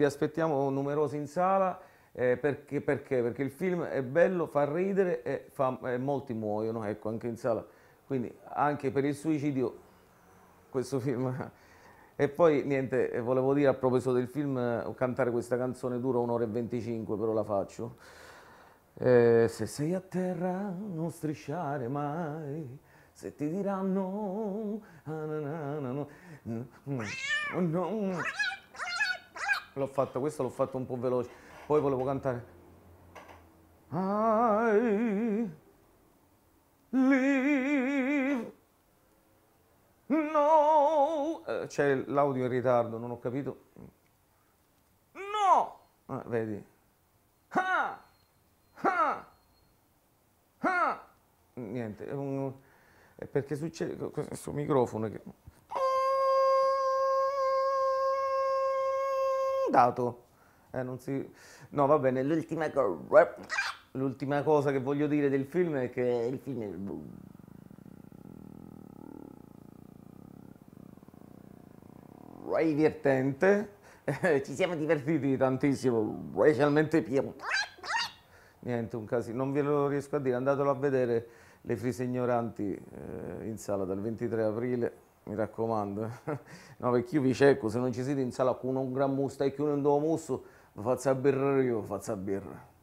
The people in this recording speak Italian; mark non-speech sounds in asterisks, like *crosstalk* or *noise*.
Vi aspettiamo numerosi in sala eh, perché, perché? Perché il film è bello, fa ridere e, fa, e molti muoiono, ecco, anche in sala. Quindi anche per il suicidio questo film... E poi niente, volevo dire a proposito del film, cantare questa canzone dura un'ora e 25, però la faccio. Eh, se sei a terra non strisciare mai, se ti diranno... Ah, no, no, no, no, no, no, no l'ho fatto, questo l'ho fatto un po' veloce, poi volevo cantare. I live no eh, c'è l'audio in ritardo non ho capito no ah, vedi ha, ha, ha. niente è perché succede questo microfono che dato. Eh, non si... No, va bene, l'ultima cosa... L'ultima cosa che voglio dire del film è che il film è... È divertente, *laughs* ci siamo divertiti tantissimo, specialmente Piero. Niente, un casino, non ve lo riesco a dire, andatelo a vedere Le Frise Ignoranti eh, in sala dal 23 aprile mi raccomando. *laughs* no, perché io vi cerco, se non ci siete in sala con un gran musto e con un do musso, vi faccio birra io, vi faccio birra.